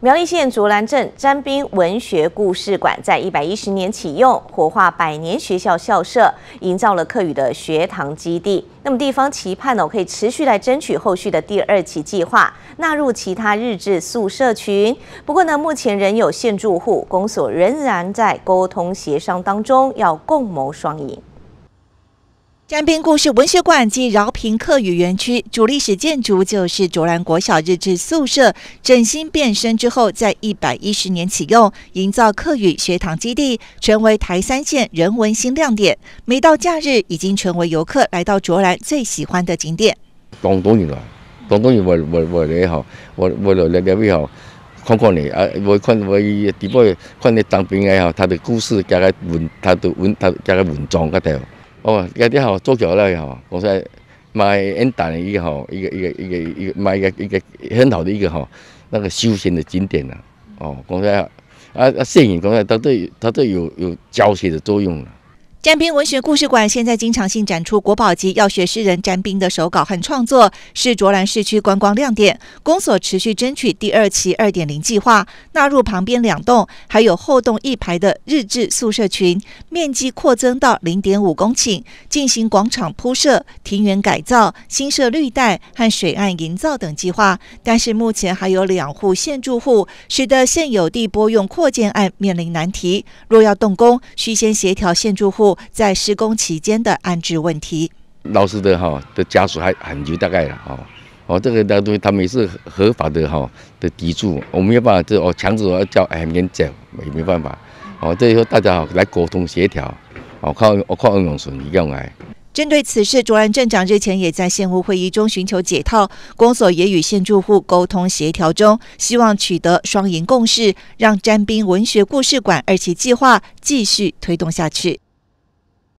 苗栗县竹兰镇詹冰文学故事馆在一百一十年启用，活化百年学校校舍，营造了客语的学堂基地。那么地方期盼我可以持续来争取后续的第二期计划，纳入其他日志宿舍群。不过呢，目前仍有现住户，公所仍然在沟通协商当中，要共谋双赢。江滨故事文学馆及饶平客语园区主历史建筑就是卓兰国小日治宿舍整新变身之后，在一百一十年启用，营造客语学堂基地，成为台三线人文新亮点。每到假日，已经成为游客来到卓兰最喜欢的景点。看看你啊，看看兵他的故事加个文，他的文他加个文章哦，有啲好，做桥咧，好，讲晒，买烟弹一个，好，一个，一个，一个，一个，买一个，一个很好的一个，好，那个休闲的景点啦，哦，讲晒，啊啊摄影，讲晒，它对它都有有教学的作用啦。詹冰文学故事馆现在经常性展出国宝级药学诗人詹冰的手稿和创作，是卓兰市区观光亮点。公所持续争取第二期二点零计划，纳入旁边两栋，还有后栋一排的日制宿舍群，面积扩增到零点五公顷，进行广场铺设、庭园改造、新设绿带和水岸营造等计划。但是目前还有两户现住户，使得现有地拨用扩建案面临难题。若要动工，需先协调现住户。在施工期间的安置问题，老师的哈，的家属还很久大概了哈。哦，这个东西他们也是合法的哈的抵住，我没有办法，这我强制我要叫哎免走也没办法。哦，这以后大家好来沟通协调，哦靠，我靠，永顺一样来。针对此事，卓兰镇长日前也在县务会议中寻求解套，公所也与县住户沟通协调中，希望取得双赢共识，让詹冰文学故事馆二期计划继续推动下去。